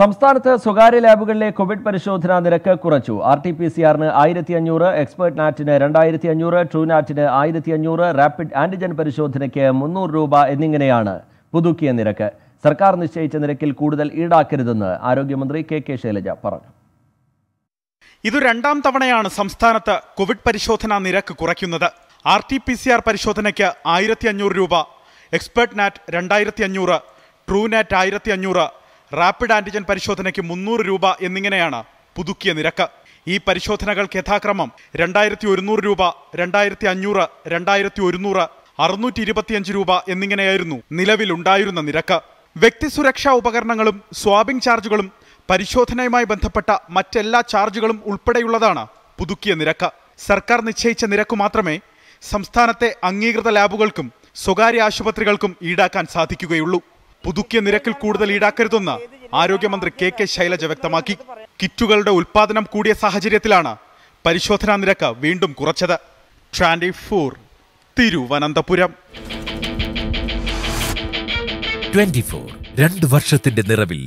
സംസ്ഥാനത്ത് സ്വകാര്യ ലാബുകളിലെ കോവിഡ് പരിശോധനാ നിരക്ക് കുറച്ചു ആർ ടി പി സിആറിന് ആയിരത്തി അഞ്ഞൂറ് എക്സ്പേർട്ട് നാറ്റിന് രണ്ടായിരത്തി അഞ്ഞൂറ് നാറ്റിന് ആയിരത്തി അഞ്ഞൂറ് റാപ്പിഡ് ആന്റിജൻ പരിശോധനയ്ക്ക് മുന്നൂറ് രൂപ എന്നിങ്ങനെയാണ് പുതുക്കിയ നിരക്ക് സർക്കാർ നിശ്ചയിച്ച നിരക്കിൽ കൂടുതൽ ഈടാക്കരുതെന്ന് ആരോഗ്യമന്ത്രി കെ കെ ശൈലജ പറഞ്ഞു ഇത് രണ്ടാം തവണയാണ് സംസ്ഥാനത്ത് കോവിഡ് പരിശോധനാ നിരക്ക് കുറയ്ക്കുന്നത് ആർ ടി പി സിആർ പരിശോധനയ്ക്ക് ആയിരത്തി അഞ്ഞൂറ് രൂപ എക്സ്പേർട്ട് നാറ്റ് രണ്ടായിരത്തി അഞ്ഞൂറ് ട്രൂനാറ്റ് ആയിരത്തി അഞ്ഞൂറ് റാപ്പിഡ് ആന്റിജൻ പരിശോധനയ്ക്ക് മുന്നൂറ് രൂപ എന്നിങ്ങനെയാണ് പുതുക്കിയ നിരക്ക് ഈ പരിശോധനകൾക്ക് യഥാക്രമം രണ്ടായിരത്തി ഒരുന്നൂറ് രൂപ രണ്ടായിരത്തി അഞ്ഞൂറ് രണ്ടായിരത്തി ഒരുന്നൂറ് അറുന്നൂറ്റി ഇരുപത്തിയഞ്ച് രൂപ എന്നിങ്ങനെയായിരുന്നു നിലവിലുണ്ടായിരുന്ന നിരക്ക് വ്യക്തി സുരക്ഷാ ഉപകരണങ്ങളും സ്വാബിംഗ് ചാർജുകളും പരിശോധനയുമായി ബന്ധപ്പെട്ട മറ്റെല്ലാ ചാർജുകളും ഉൾപ്പെടെയുള്ളതാണ് പുതുക്കിയ നിരക്ക് സർക്കാർ നിശ്ചയിച്ച നിരക്ക് മാത്രമേ സംസ്ഥാനത്തെ അംഗീകൃത ലാബുകൾക്കും സ്വകാര്യ ആശുപത്രികൾക്കും ഈടാക്കാൻ സാധിക്കുകയുള്ളൂ പുതുക്കിയ നിരക്കിൽ കൂടുതൽ ഈടാക്കരുതെന്ന് ആരോഗ്യമന്ത്രി കെ കെ ശൈലജ വ്യക്തമാക്കി കിറ്റുകളുടെ ഉൽപാദനം കൂടിയ സാഹചര്യത്തിലാണ് പരിശോധനാ നിരക്ക് വീണ്ടും കുറച്ചത് twenty four Thiruvananthapuram twenty four രണ്ട് വർഷത്തിന്റെ നിറവിൽ